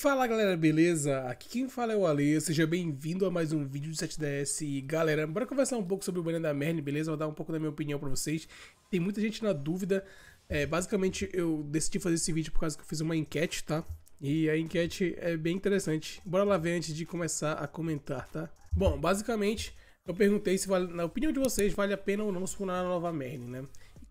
Fala galera, beleza? Aqui quem fala é o Ale, seja bem-vindo a mais um vídeo de 7DS. E galera, bora conversar um pouco sobre o banner da Merne, beleza? Vou dar um pouco da minha opinião pra vocês. Tem muita gente na dúvida. É, basicamente, eu decidi fazer esse vídeo por causa que eu fiz uma enquete, tá? E a enquete é bem interessante. Bora lá ver antes de começar a comentar, tá? Bom, basicamente, eu perguntei se, vale, na opinião de vocês, vale a pena ou não se a nova Merne, né?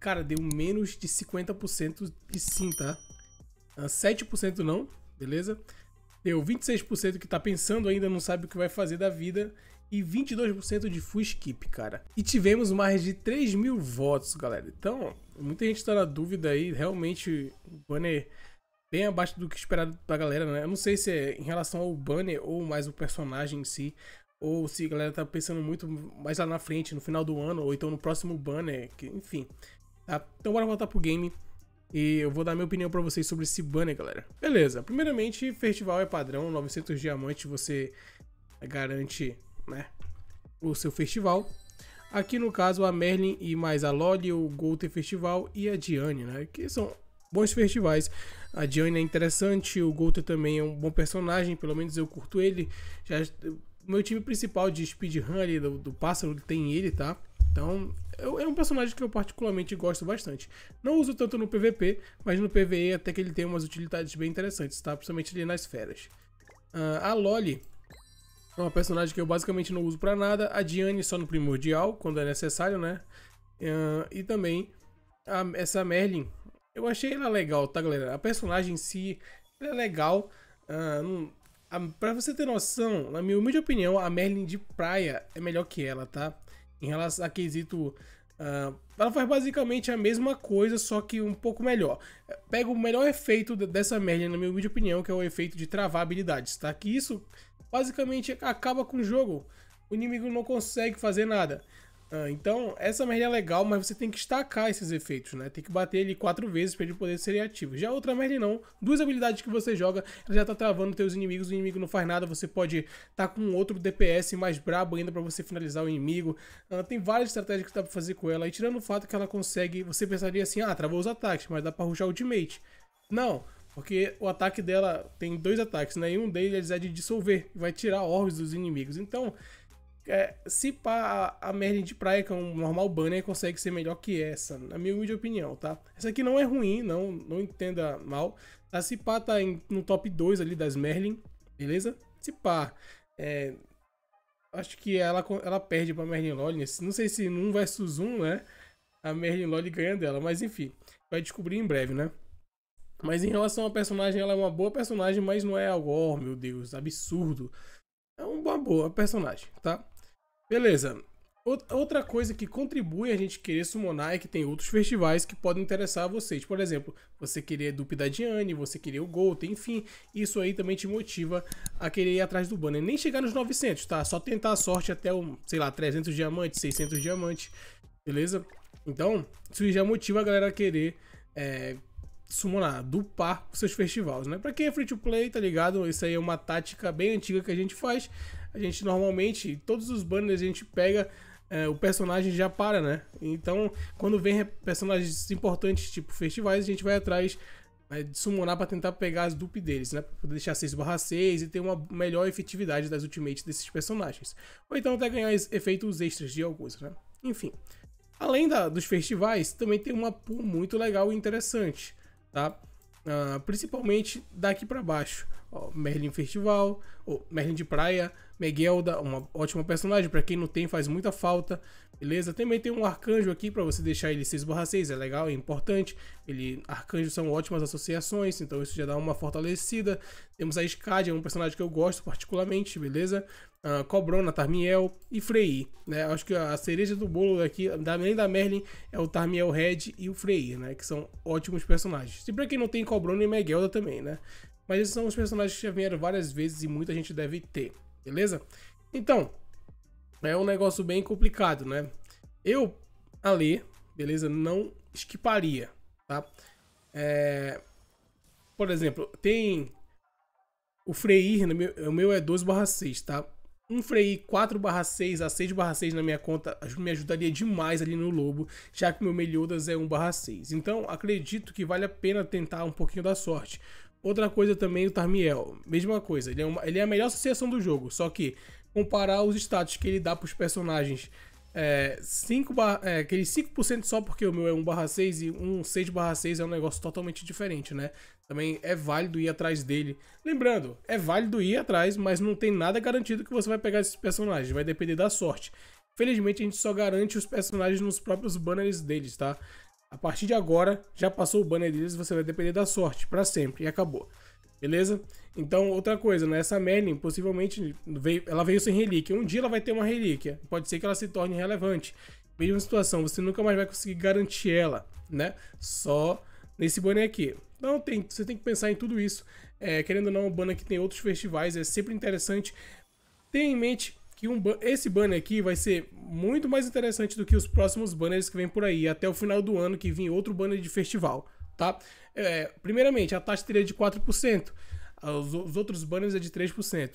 cara, deu menos de 50% de sim, tá? 7% ah, não, beleza? Deu 26% que tá pensando ainda não sabe o que vai fazer da vida e 22% de full skip, cara. E tivemos mais de 3 mil votos, galera. Então, muita gente tá na dúvida aí, realmente o banner bem abaixo do que esperado pra galera, né? Eu não sei se é em relação ao banner ou mais o personagem em si, ou se a galera tá pensando muito mais lá na frente, no final do ano, ou então no próximo banner, que, enfim. Tá? Então bora voltar pro game e eu vou dar minha opinião para vocês sobre esse banner, galera. Beleza, primeiramente, festival é padrão, 900 diamantes você garante, né, o seu festival. Aqui no caso a Merlin e mais a Loli, o Golter Festival e a Diane, né, que são bons festivais. A Diane é interessante, o Golter também é um bom personagem, pelo menos eu curto ele. Já meu time principal de speedrun ali do, do pássaro tem ele, tá? Então, é um personagem que eu particularmente gosto bastante. Não uso tanto no PVP, mas no PVE até que ele tem umas utilidades bem interessantes, tá? Principalmente ali nas feras. Uh, a Loli é uma personagem que eu basicamente não uso para nada. A Diane só no primordial, quando é necessário, né? Uh, e também a, essa Merlin. Eu achei ela legal, tá, galera? A personagem em si é legal. Uh, não, a, pra você ter noção, na minha humilde opinião, a Merlin de praia é melhor que ela, tá? Em relação a quesito. Uh, ela faz basicamente a mesma coisa, só que um pouco melhor. Pega o melhor efeito dessa merda, na minha opinião, que é o efeito de travar habilidades, tá? Que isso basicamente acaba com o jogo. O inimigo não consegue fazer nada. Ah, então, essa merda é legal, mas você tem que estacar esses efeitos, né? Tem que bater ele quatro vezes para ele poder ser ativo. Já outra merda não. Duas habilidades que você joga, ela já tá travando teus inimigos, o inimigo não faz nada, você pode estar tá com outro DPS mais brabo ainda para você finalizar o inimigo. Ah, tem várias estratégias que dá pra fazer com ela. E tirando o fato que ela consegue, você pensaria assim, ah, travou os ataques, mas dá pra ruxar ultimate. Não, porque o ataque dela tem dois ataques, né? E um deles é de dissolver, vai tirar orbes dos inimigos. Então, é, se pá, a Merlin de praia, que é um normal banner, consegue ser melhor que essa, na minha humilde opinião, tá? Essa aqui não é ruim, não, não entenda mal. A tá? pá tá em, no top 2 ali das Merlin, beleza? Cipá, é, acho que ela, ela perde pra Merlin Lolly, não sei se num versus um, né? A Merlin Lolly ganha dela, mas enfim, vai descobrir em breve, né? Mas em relação à personagem, ela é uma boa personagem, mas não é algo, oh, meu Deus, absurdo. É uma boa personagem, tá? Beleza. Outra coisa que contribui a gente querer summonar é que tem outros festivais que podem interessar a vocês. Por exemplo, você queria Dupe da Diane, você queria o Gold, enfim, isso aí também te motiva a querer ir atrás do banner. Nem chegar nos 900, tá? Só tentar a sorte até, o, sei lá, 300 diamantes, 600 diamantes, beleza? Então, isso já motiva a galera a querer é, summonar, dupar os seus festivais, né? Pra quem é free to play, tá ligado? Isso aí é uma tática bem antiga que a gente faz a gente normalmente, todos os banners a gente pega, é, o personagem já para, né? Então, quando vem personagens importantes, tipo festivais, a gente vai atrás né, de summonar para tentar pegar as dupes deles, né? Pra deixar 6 6 e ter uma melhor efetividade das ultimates desses personagens. Ou então até ganhar efeitos extras de alguns, né? Enfim. Além da, dos festivais, também tem uma pool muito legal e interessante, tá? Uh, principalmente daqui para baixo. Merlin Festival, ou Merlin de Praia, Meguelda, uma ótima personagem, para quem não tem faz muita falta, beleza? Também tem um Arcanjo aqui para você deixar ele 6/6, é legal, é importante. Ele Arcanjos são ótimas associações, então isso já dá uma fortalecida. Temos a Skad, é um personagem que eu gosto particularmente, beleza? Uh, Cobrona, Tarmiel e Frei, né? Acho que a cereja do bolo aqui, além da Merlin, é o Tarmiel Red e o Frei, né? Que são ótimos personagens. E pra quem não tem Cobrona e Megelda também, né? Mas esses são os personagens que já vieram várias vezes e muita gente deve ter beleza? Então, é um negócio bem complicado, né? Eu, a ler, beleza? Não esquiparia, tá? É... Por exemplo, tem o Freir, meu, o meu é 12 barra 6, tá? Um Freir 4 barra 6 a 6 barra 6 na minha conta me ajudaria demais ali no Lobo, já que meu Meliodas é 1 barra 6. Então, acredito que vale a pena tentar um pouquinho da sorte. Outra coisa também, o Tarmiel. Mesma coisa, ele é, uma, ele é a melhor associação do jogo, só que comparar os status que ele dá para os personagens é, 5 bar, é, aqueles 5% só porque o meu é 1 barra 6 e um 6 6 é um negócio totalmente diferente, né? Também é válido ir atrás dele. Lembrando, é válido ir atrás, mas não tem nada garantido que você vai pegar esses personagens, vai depender da sorte. Felizmente a gente só garante os personagens nos próprios banners deles, tá? A partir de agora, já passou o banner deles, você vai depender da sorte, para sempre, e acabou. Beleza? Então, outra coisa, né? Essa Merlin, possivelmente, veio, ela veio sem relíquia. Um dia ela vai ter uma relíquia. Pode ser que ela se torne relevante. Mesma situação, você nunca mais vai conseguir garantir ela, né? Só nesse banner aqui. Então, tem, você tem que pensar em tudo isso. É, querendo ou não, o banner que tem outros festivais é sempre interessante. Tenha em mente que um, esse banner aqui vai ser muito mais interessante do que os próximos banners que vem por aí, até o final do ano que vem outro banner de festival, tá? É, primeiramente, a taxa teria de 4%, os, os outros banners é de 3%.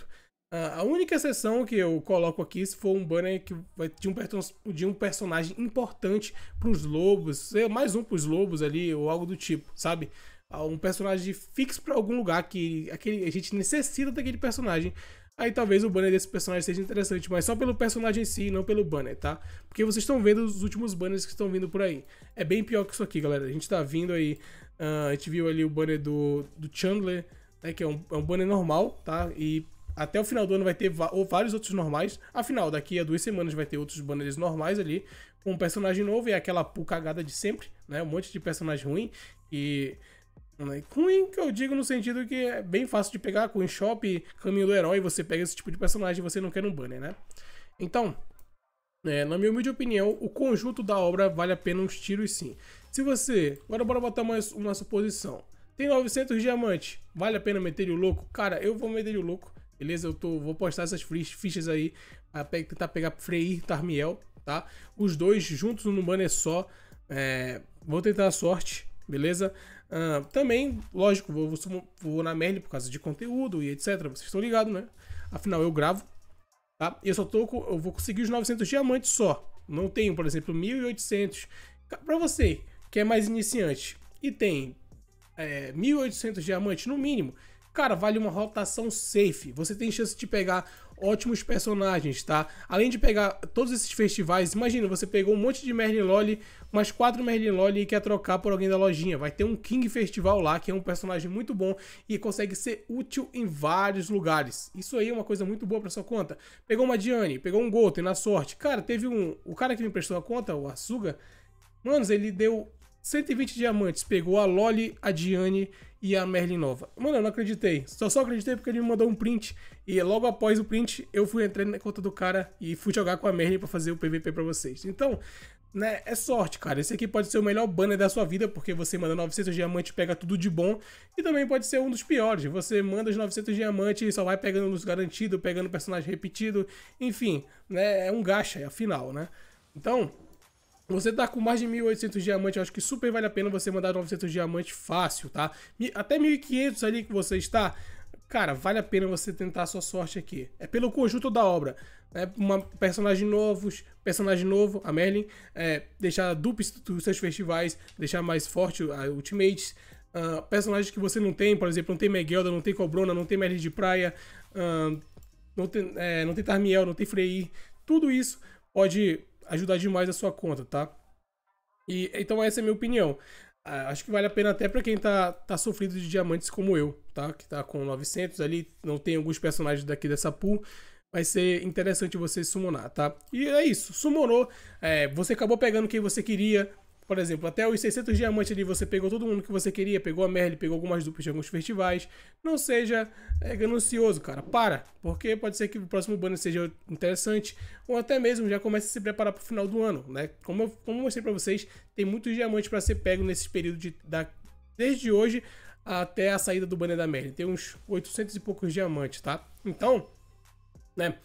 A única exceção que eu coloco aqui, se for um banner que vai de um, de um personagem importante para os lobos, mais um para os lobos ali, ou algo do tipo, sabe? Um personagem fixo para algum lugar que aquele, a gente necessita daquele personagem aí talvez o banner desse personagem seja interessante, mas só pelo personagem em si, não pelo banner, tá? Porque vocês estão vendo os últimos banners que estão vindo por aí. É bem pior que isso aqui, galera. A gente tá vindo aí, uh, a gente viu ali o banner do, do Chandler, né, que é um, é um banner normal, tá? E até o final do ano vai ter ou vários outros normais. Afinal, daqui a duas semanas vai ter outros banners normais ali, com um personagem novo e é aquela cagada de sempre, né? Um monte de personagem ruim e... Que né? que eu digo no sentido que é bem fácil de pegar, Coin Shop, Caminho do Herói, você pega esse tipo de personagem e você não quer um banner, né? Então, é, na minha humilde opinião, o conjunto da obra vale a pena uns tiros sim. Se você... Agora bora botar uma, uma suposição. Tem 900 diamantes, vale a pena meter o louco? Cara, eu vou meter o louco, beleza? Eu tô, vou postar essas fichas aí, pra pe tentar pegar freir e Tarmiel, tá? Os dois juntos num banner só, é, vou tentar a sorte, beleza? Uh, também, lógico, vou, vou na Merle por causa de conteúdo e etc. Vocês estão ligados, né? Afinal, eu gravo, tá? Eu só tô, eu vou conseguir os 900 diamantes só. Não tenho, por exemplo, 1.800. Para você que é mais iniciante e tem é, 1.800 diamantes no mínimo, cara, vale uma rotação safe. Você tem chance de pegar ótimos personagens, tá? Além de pegar todos esses festivais, imagina, você pegou um monte de Merlin Lolly, umas quatro Merlin Lolly e quer trocar por alguém da lojinha. Vai ter um King Festival lá, que é um personagem muito bom e consegue ser útil em vários lugares. Isso aí é uma coisa muito boa para sua conta. Pegou uma Diane, pegou um Golden na sorte. Cara, teve um... O cara que me emprestou a conta, o Asuga, manos, ele deu 120 diamantes. Pegou a Loli, a Diane e a Merlin Nova. Mano, eu não acreditei. Só só acreditei porque ele me mandou um print. E logo após o print, eu fui entrar na conta do cara e fui jogar com a Merlin para fazer o PVP para vocês. Então, né, é sorte, cara. Esse aqui pode ser o melhor banner da sua vida, porque você manda 900 diamantes pega tudo de bom. E também pode ser um dos piores. Você manda os 900 diamantes e só vai pegando nos garantidos, pegando personagem repetido. Enfim, né, é um gacha, é afinal, né? Então... Você tá com mais de 1.800 diamantes, eu acho que super vale a pena você mandar 900 diamantes fácil, tá? Até 1.500 ali que você está, cara, vale a pena você tentar a sua sorte aqui. É pelo conjunto da obra. É uma personagem novos, personagem novo, a Merlin, é, deixar dupes dos seus festivais, deixar mais forte a ah, Ultimates, uh, personagens que você não tem, por exemplo, não tem Megelda, não tem Cobrona, não tem Merlin de Praia, uh, não, tem, é, não tem Tarmiel, não tem Frei, tudo isso pode ajudar demais a sua conta, tá? E, então essa é a minha opinião. Ah, acho que vale a pena até para quem tá, tá sofrido de diamantes como eu, tá? Que tá com 900 ali, não tem alguns personagens daqui dessa pool. Vai ser interessante você summonar, tá? E é isso, summonou, é, você acabou pegando quem você queria, por exemplo, até os 600 diamantes ali você pegou todo mundo que você queria, pegou a Merle, pegou algumas duplas de alguns festivais. Não seja é, ganancioso, cara. Para, porque pode ser que o próximo banner seja interessante ou até mesmo já comece a se preparar para o final do ano, né? Como eu, como eu mostrei para vocês, tem muitos diamantes para ser pego nesse período de, da, desde hoje até a saída do banner da Merle. Tem uns 800 e poucos diamantes, tá? Então, né?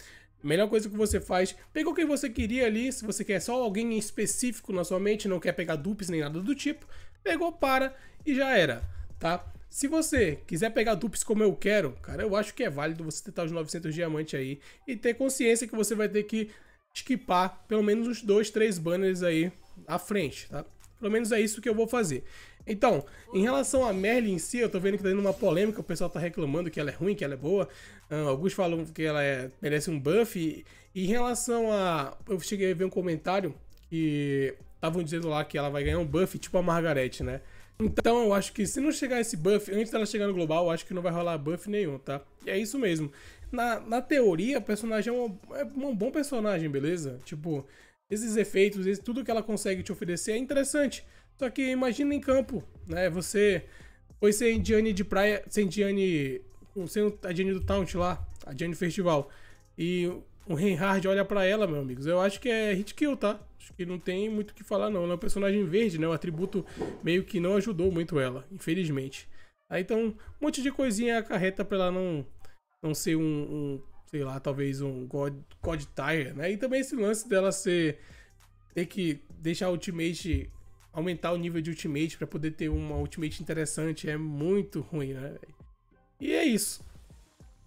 Melhor coisa que você faz, pegou quem você queria ali, se você quer só alguém específico na sua mente, não quer pegar dupes nem nada do tipo, pegou, para e já era, tá? Se você quiser pegar dupes como eu quero, cara, eu acho que é válido você tentar os 900 diamantes aí e ter consciência que você vai ter que esquipar pelo menos uns 2, 3 banners aí à frente, tá? Pelo menos é isso que eu vou fazer. Então, em relação a Merlin em si, eu tô vendo que tá dando uma polêmica, o pessoal tá reclamando que ela é ruim, que ela é boa. Uh, alguns falam que ela é, merece um buff. E, e em relação a. Eu cheguei a ver um comentário que estavam dizendo lá que ela vai ganhar um buff tipo a Margaret, né? Então eu acho que se não chegar esse buff antes dela chegar no global, eu acho que não vai rolar buff nenhum, tá? E é isso mesmo. Na, na teoria, o personagem é, é um bom personagem, beleza? Tipo, esses efeitos, esse, tudo que ela consegue te oferecer é interessante. Só que imagina em campo, né? Você foi sem Diane de praia, sem Diane. sem a Diane do Taunt lá, a Diane Festival, e o Reinhard olha para ela, meus amigos. Eu acho que é hit kill, tá? Acho que não tem muito o que falar, não. Ela é um personagem verde, né? O atributo meio que não ajudou muito ela, infelizmente. Aí, então, um monte de coisinha acarreta pra ela não, não ser um, um sei lá, talvez um God, God Tire, né? E também esse lance dela ser. ter que deixar o ultimate aumentar o nível de ultimate para poder ter uma ultimate interessante é muito ruim, né? E é isso.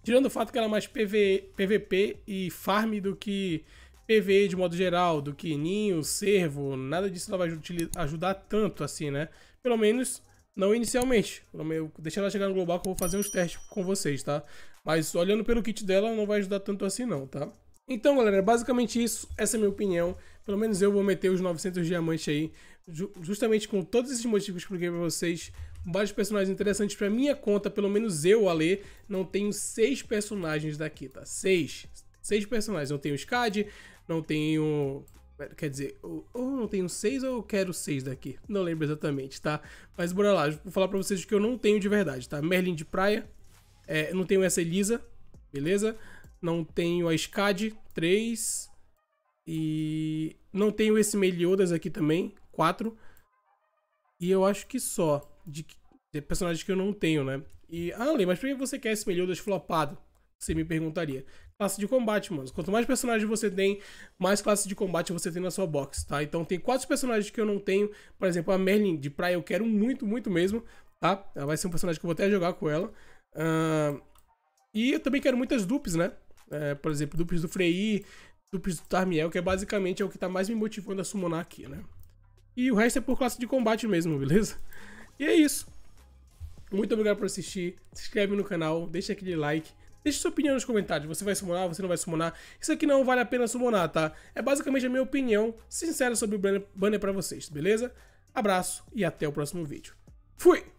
Tirando o fato que ela é mais PV, PVP e farm do que PVE de modo geral, do que ninho, servo, nada disso ela vai ajudar tanto assim, né? Pelo menos não inicialmente. Deixa ela chegar no global que eu vou fazer uns testes com vocês, tá? Mas olhando pelo kit dela, não vai ajudar tanto assim não, tá? Então, galera, é basicamente isso. Essa é a minha opinião. Pelo menos eu vou meter os 900 diamantes aí, justamente com todos esses motivos que eu expliquei pra vocês. Vários personagens interessantes pra minha conta, pelo menos eu, a ler, não tenho seis personagens daqui, tá? Seis. Seis personagens. Não tenho Skad, não tenho Quer dizer, ou, não tenho seis ou eu quero seis daqui. Não lembro exatamente, tá? Mas bora lá, vou falar pra vocês que eu não tenho de verdade, tá? Merlin de praia, é, não tenho essa Elisa, beleza? Não tenho a Skad, três e não tenho esse Meliodas aqui também, 4. E eu acho que só, de, de personagens que eu não tenho, né? E, ah, Ale, mas por que você quer esse Meliodas flopado? Você me perguntaria. Classe de combate, mano. Quanto mais personagens você tem, mais classe de combate você tem na sua box, tá? Então tem quatro personagens que eu não tenho. Por exemplo, a Merlin de praia eu quero muito, muito mesmo, tá? Ela vai ser um personagem que eu vou até jogar com ela. Uh... E eu também quero muitas dupes, né? É, por exemplo, dupes do Frei, do Príncipe Tarmiel, que é basicamente é o que tá mais me motivando a summonar aqui, né? E o resto é por classe de combate mesmo, beleza? E é isso. Muito obrigado por assistir. Se inscreve no canal, deixa aquele like. deixa sua opinião nos comentários. Você vai summonar, você não vai summonar. Isso aqui não vale a pena summonar, tá? É basicamente a minha opinião sincera sobre o banner pra vocês, beleza? Abraço e até o próximo vídeo. Fui!